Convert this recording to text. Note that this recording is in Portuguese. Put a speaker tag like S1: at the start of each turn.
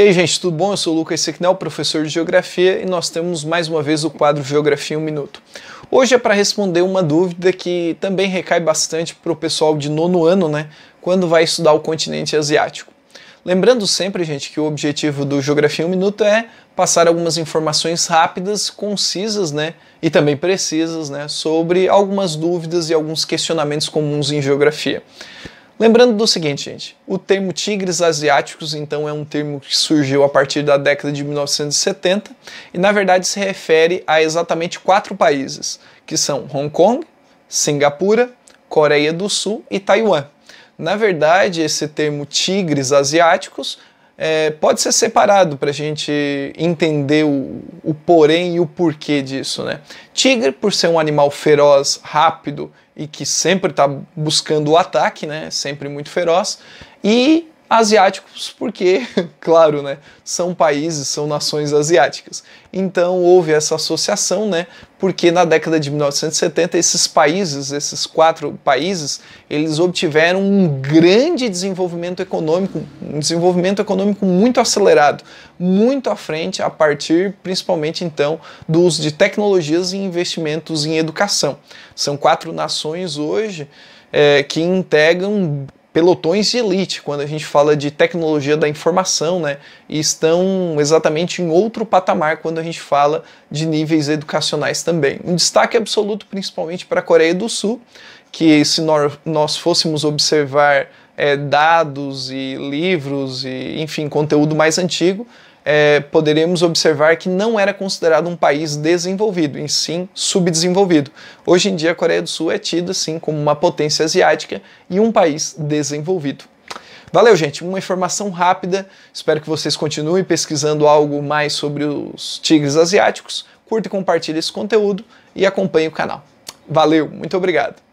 S1: E aí, gente, tudo bom? Eu sou o Lucas Sequinel, professor de Geografia, e nós temos mais uma vez o quadro Geografia em um Minuto. Hoje é para responder uma dúvida que também recai bastante para o pessoal de nono ano, né? Quando vai estudar o continente asiático. Lembrando sempre, gente, que o objetivo do Geografia em um Minuto é passar algumas informações rápidas, concisas, né? E também precisas, né? Sobre algumas dúvidas e alguns questionamentos comuns em geografia. Lembrando do seguinte, gente, o termo tigres asiáticos então é um termo que surgiu a partir da década de 1970 e na verdade se refere a exatamente quatro países, que são Hong Kong, Singapura, Coreia do Sul e Taiwan. Na verdade, esse termo tigres asiáticos é, pode ser separado para a gente entender o, o porém e o porquê disso. Né? Tigre, por ser um animal feroz, rápido e que sempre está buscando o ataque, né? sempre muito feroz, e asiáticos, porque, claro, né, são países, são nações asiáticas. Então houve essa associação, né, porque na década de 1970 esses países, esses quatro países, eles obtiveram um grande desenvolvimento econômico, um desenvolvimento econômico muito acelerado, muito à frente a partir principalmente então do uso de tecnologias e investimentos em educação. São quatro nações hoje é, que integram pelotões de elite, quando a gente fala de tecnologia da informação, né? E estão exatamente em outro patamar quando a gente fala de níveis educacionais também. Um destaque absoluto, principalmente para a Coreia do Sul, que se nós fôssemos observar é, dados e livros e, enfim, conteúdo mais antigo, é, poderíamos observar que não era considerado um país desenvolvido, em sim subdesenvolvido. Hoje em dia, a Coreia do Sul é tida, sim, como uma potência asiática e um país desenvolvido. Valeu, gente. Uma informação rápida. Espero que vocês continuem pesquisando algo mais sobre os tigres asiáticos. Curta e compartilhe esse conteúdo e acompanhe o canal. Valeu, muito obrigado.